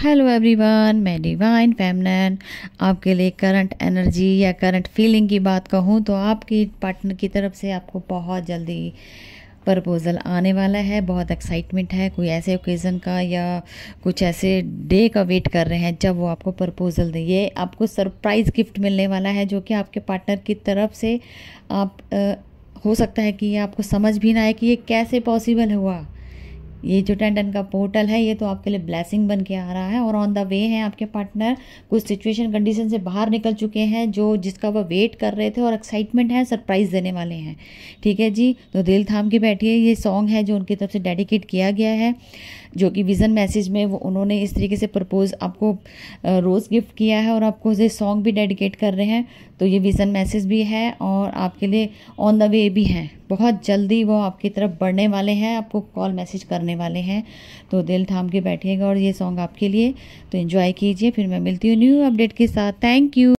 hello everyone मैं divine feminine आपके लिए करंट एनर्जी या करंट फीलिंग की बात कहूँ तो आपकी पार्टनर की तरफ से आपको बहुत जल्दी प्रपोज़ल आने वाला है बहुत एक्साइटमेंट है कोई ऐसे ओकेज़न का या कुछ ऐसे डे का वेट कर रहे हैं जब वो आपको प्रपोज़ल दें ये आपको सरप्राइज़ गिफ्ट मिलने वाला है जो कि आपके पार्टनर की तरफ से आप आ, हो सकता है कि ये आपको समझ भी ना आए कि ये कैसे पॉसिबल हुआ ये जो टेंडन का पोर्टल है ये तो आपके लिए ब्लैसिंग बन के आ रहा है और ऑन द वे हैं आपके पार्टनर कुछ सिचुएशन कंडीशन से बाहर निकल चुके हैं जो जिसका वह वेट कर रहे थे और एक्साइटमेंट है सरप्राइज़ देने वाले हैं ठीक है जी तो दिल थाम के बैठिए ये सॉन्ग है जो उनकी तरफ से डेडिकेट किया गया है जो कि विज़न मैसेज में वो उन्होंने इस तरीके से प्रपोज आपको रोज़ गिफ्ट किया है और आपको उसे सॉन्ग भी डेडिकेट कर रहे हैं तो ये विज़न मैसेज भी है और आपके लिए ऑन द वे भी हैं बहुत जल्दी वो आपकी तरफ बढ़ने वाले हैं आपको कॉल मैसेज करने वाले हैं तो दिल थाम के बैठिएगा और ये सॉन्ग आपके लिए तो इन्जॉय कीजिए फिर मैं मिलती हूँ न्यू अपडेट के साथ थैंक यू